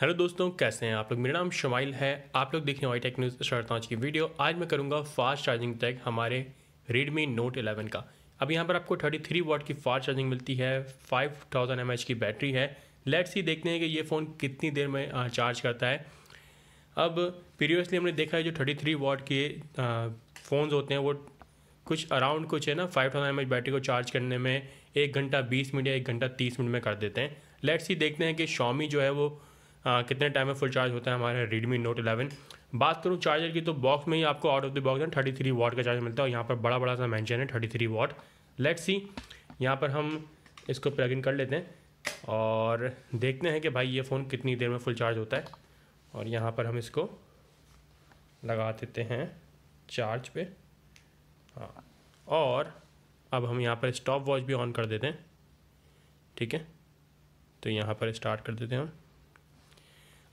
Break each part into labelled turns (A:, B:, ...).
A: Hello दोस्तों कैसे हैं आप लोग मेरा नाम शमाइल है आप लोग देख रहे हो टेक न्यूज़ शर्त की वीडियो आज मैं करूंगा फास्ट चार्जिंग टेक हमारे रेडमी नोट 11 का अब यहाँ पर आपको 33 वाट की फास्ट चार्जिंग मिलती है 5000 थाउजेंड की बैटरी है लेट्स ही देखते हैं कि ये फ़ोन कितनी देर में चार्ज करता है अब प्रीवियसली हमने देखा है जो थ्री वाट के फोन होते हैं वो कुछ अराउंड कुछ है ना फाइव थाउजेंड एम बैटरी को चार्ज करने में एक घंटा बीस मिनट या एक घंटा तीस मिनट में कर देते हैं लेट्स ही देखते हैं कि शॉमी जो है वो आ, कितने टाइम में फुल चार्ज होता है हमारे रेडमी नोट इलेवन बात करूँ चार्जर की तो बॉक्स में ही आपको आउट ऑफ द बॉक्स में थर्टी थ्री वॉट का चार्जर मिलता है और यहाँ पर बड़ा बड़ा सा मैंशन है थर्टी थ्री वॉट लेट्स ही यहाँ पर हम इसको प्लग इन कर लेते हैं और देखते हैं कि भाई ये फ़ोन कितनी देर में फुल चार्ज होता है और यहाँ पर हम इसको लगा देते हैं चार्ज पे हाँ। और अब हम यहाँ पर स्टॉप वॉच भी ऑन कर देते हैं ठीक है तो यहाँ पर स्टार्ट कर देते हैं हम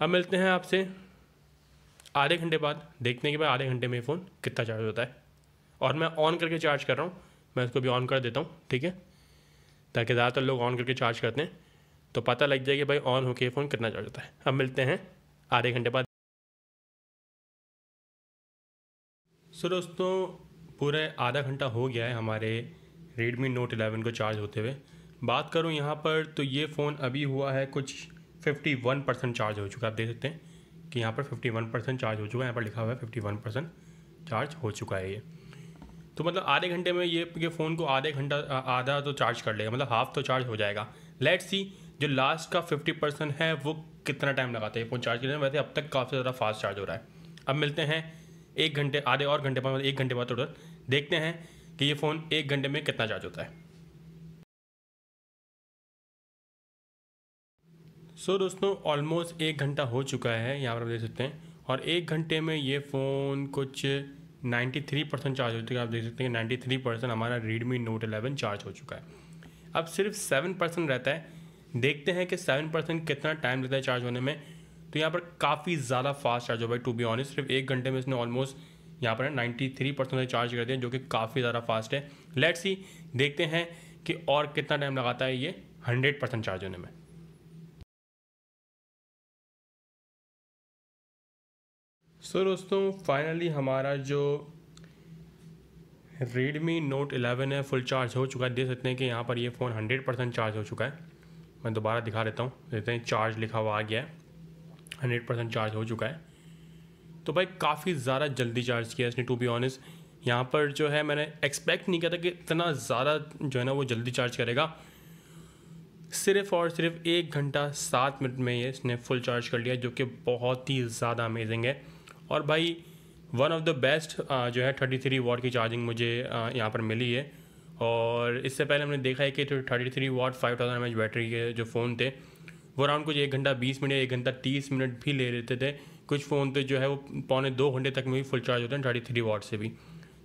A: अब मिलते हैं आपसे आधे घंटे बाद देखने के बाद आधे घंटे में फ़ोन कितना चार्ज होता है और मैं ऑन करके चार्ज कर रहा हूँ मैं इसको भी ऑन कर देता हूँ ठीक है ताकि ज़्यादातर लोग ऑन करके चार्ज करते हैं तो पता लग जाए कि भाई ऑन होके फ़ोन कितना चार्ज होता है अब मिलते हैं आधे घंटे बाद सो दोस्तों पूरे आधा घंटा हो गया है हमारे Redmi Note 11 को चार्ज होते हुए बात करूँ यहाँ पर तो ये फ़ोन अभी हुआ है कुछ 51 परसेंट चार्ज हो चुका है आप देख सकते हैं कि यहाँ पर 51 परसेंट चार्ज हो चुका है यहाँ पर लिखा हुआ है 51 परसेंट चार्ज हो चुका है ये तो मतलब आधे घंटे में ये ये फ़ोन को आधे घंटा आधा तो चार्ज कर लेगा मतलब हाफ तो चार्ज हो जाएगा लेट सी जो लास्ट का फिफ्टी परसेंट है वो कितना टाइम लगाता है फ़ोन चार्ज करने में वैसे अब तक काफ़ी ज़्यादा फास्ट चार्ज हो रहा है अब मिलते हैं एक घंटे आधे और घंटे बाद एक घंटे बाद टोटल देखते हैं कि ये फ़ोन एक घंटे में कितना चार्ज होता है सो so, दोस्तों ऑलमोस्ट एक घंटा हो चुका है यहाँ पर आप देख सकते हैं और एक घंटे में ये फ़ोन कुछ 93 परसेंट चार्ज हो चुका है आप देख सकते हैं 93 परसेंट हमारा Redmi Note 11 चार्ज हो चुका है अब सिर्फ 7 परसेंट रहता है देखते हैं कि 7 परसेंट कितना टाइम लगता है चार्ज होने में तो यहाँ पर काफ़ी ज़्यादा फास्ट चार्ज हो भाई टू बी ऑनेस्ट सिर्फ एक घंटे में इसने ऑलमोस्ट यहाँ पर नाइन्टी थ्री परसेंट चार्ज कर दिया जो कि काफ़ी ज़्यादा फास्ट है लेट्स ही देखते हैं कि और कितना टाइम लगाता है ये हंड्रेड परसेंट चार्ज होने में सो so, दोस्तों फाइनली हमारा जो Redmi Note 11 है फुल चार्ज हो चुका है देख सकते हैं कि यहाँ पर ये फ़ोन 100 परसेंट चार्ज हो चुका है मैं दोबारा दिखा देता हूँ देखते हैं चार्ज लिखा हुआ आ गया है 100 परसेंट चार्ज हो चुका है तो भाई काफ़ी ज़्यादा जल्दी चार्ज किया इसने टू बी ऑनेस्ट यहाँ पर जो है मैंने एक्सपेक्ट नहीं किया था कि इतना ज़्यादा जो है ना वो जल्दी चार्ज करेगा सिर्फ और सिर्फ एक घंटा सात मिनट में ये इसने फुल चार्ज कर लिया जो कि बहुत ही ज़्यादा अमेजिंग है और भाई वन ऑफ द बेस्ट जो है थर्टी थ्री वाट की चार्जिंग मुझे यहाँ पर मिली है और इससे पहले हमने देखा है कि thirty three watt five thousand M H battery के जो फ़ोन थे वो अराउंड कुछ एक घंटा बीस मिनट एक घंटा तीस मिनट भी ले लेते थे कुछ फ़ोन तो जो है वो पौने दो घंटे तक में भी फुल चार्ज होते हैं थर्टी थ्री वाट से भी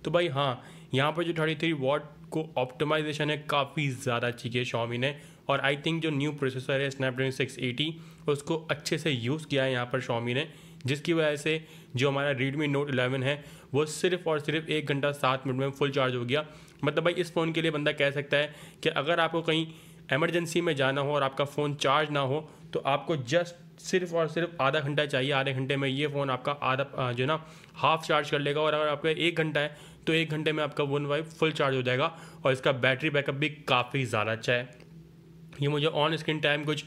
A: तो भाई हाँ यहाँ पर जो थर्टी थ्री वाट को ऑप्टिमाइजेशन है काफ़ी ज़्यादा अच्छी है शॉमी ने और आई थिंक जो न्यू प्रोसेसर है स्नैपड्रैगन सिक्स एटी उसको अच्छे से यूज़ किया है यहाँ पर शॉमी ने जिसकी वजह से जो हमारा रेडमी नोट एलेवन है वो सिर्फ और सिर्फ एक घंटा सात मिनट में फुल चार्ज हो गया मतलब भाई इस फ़ोन के लिए बंदा कह सकता है कि अगर आपको कहीं एमरजेंसी में जाना हो और आपका फ़ोन चार्ज ना हो तो आपको जस्ट सिर्फ और सिर्फ आधा घंटा चाहिए आधे घंटे में ये फ़ोन आपका आधा जो ना हाफ़ चार्ज कर लेगा और अगर आपका एक घंटा है तो एक घंटे में आपका वन वाई फुल चार्ज हो जाएगा और इसका बैटरी बैकअप भी काफ़ी ज़्यादा अच्छा है ये मुझे ऑन स्क्रीन टाइम कुछ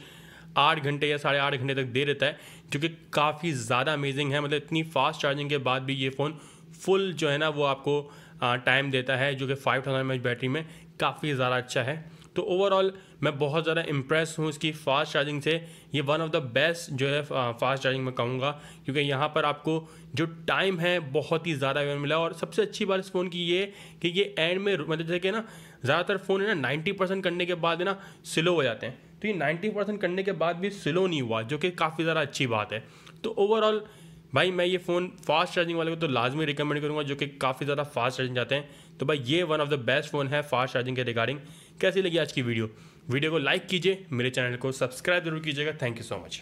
A: आठ घंटे या साढ़े आठ घंटे तक दे देता है जो कि काफ़ी ज़्यादा अमेजिंग है मतलब इतनी फास्ट चार्जिंग के बाद भी ये फ़ोन फुल जो है ना वो आपको टाइम देता है जो कि फाइव थाउजेंड एम बैटरी में काफ़ी ज़्यादा अच्छा है तो ओवरऑल मैं बहुत ज़्यादा इम्प्रेस हूँ इसकी फास्ट चार्जिंग से ये वन ऑफ द बेस्ट जो है फास्ट चार्जिंग मैं कहूँगा क्योंकि यहाँ पर आपको जो टाइम है बहुत ही ज़्यादा मिला और सबसे अच्छी बात इस फ़ोन की ये कि ये एंड में मतलब जैसे कि ना ज़्यादातर फ़ोन है ना नाइन्टी परसेंट करने के बाद है ना स्लो हो जाते हैं तो ये नाइन्टी परसेंट करने के बाद भी स्लो नहीं हुआ जो कि काफ़ी ज़्यादा अच्छी बात है तो ओवरऑल भाई मैं ये फ़ोन फास्ट चार्जिंग वाले को तो लाजमी रिकमेंड करूँगा जो कि काफ़ी ज़्यादा फास्ट चार्जिंग जाते हैं तो भाई ये one of the best phone है फास्ट चार्जिंग के रिगार्डिंग कैसी लगी आज की वीडियो वीडियो को लाइक कीजिए मेरे चैनल को सब्सक्राइब जरूर कीजिएगा थैंक यू सो मच